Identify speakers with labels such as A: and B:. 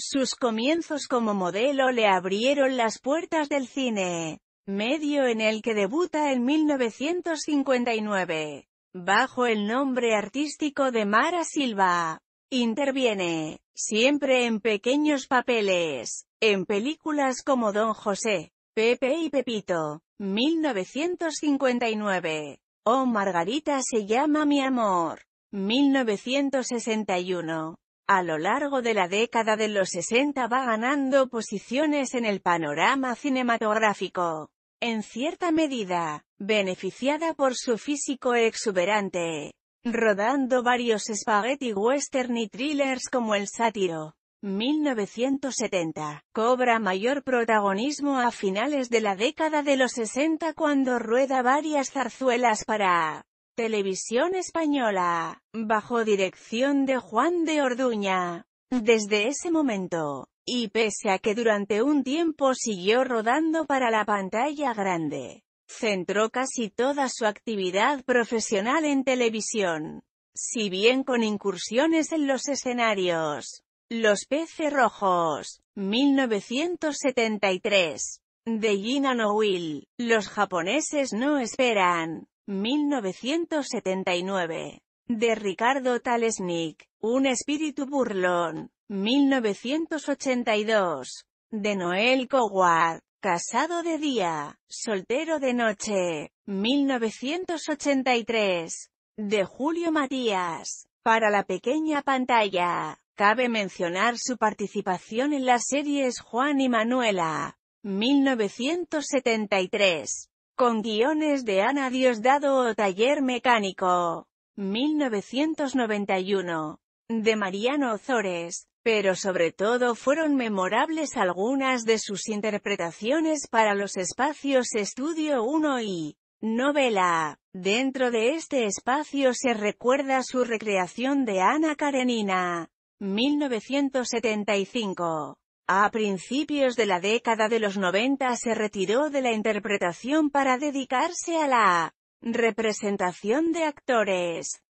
A: Sus comienzos como modelo le abrieron las puertas del cine, medio en el que debuta en 1959, bajo el nombre artístico de Mara Silva. Interviene, siempre en pequeños papeles, en películas como Don José, Pepe y Pepito, 1959, o oh, Margarita se llama mi amor, 1961, a lo largo de la década de los 60 va ganando posiciones en el panorama cinematográfico. En cierta medida, beneficiada por su físico exuberante, rodando varios spaghetti western y thrillers como El sátiro. 1970, cobra mayor protagonismo a finales de la década de los 60 cuando rueda varias zarzuelas para Televisión Española, bajo dirección de Juan de Orduña. Desde ese momento, y pese a que durante un tiempo siguió rodando para la pantalla grande, centró casi toda su actividad profesional en televisión, si bien con incursiones en los escenarios. Los peces rojos, 1973, de Gina will los japoneses no esperan, 1979. De Ricardo Talesnik, Un espíritu burlón, 1982. De Noel Coward, Casado de día, Soltero de noche, 1983. De Julio Matías, Para la pequeña pantalla. Cabe mencionar su participación en las series Juan y Manuela, 1973 con guiones de Ana Diosdado o Taller Mecánico, 1991, de Mariano Ozores, pero sobre todo fueron memorables algunas de sus interpretaciones para los espacios Estudio 1 y Novela. Dentro de este espacio se recuerda su recreación de Ana Karenina, 1975. A principios de la década de los 90 se retiró de la interpretación para dedicarse a la representación de actores.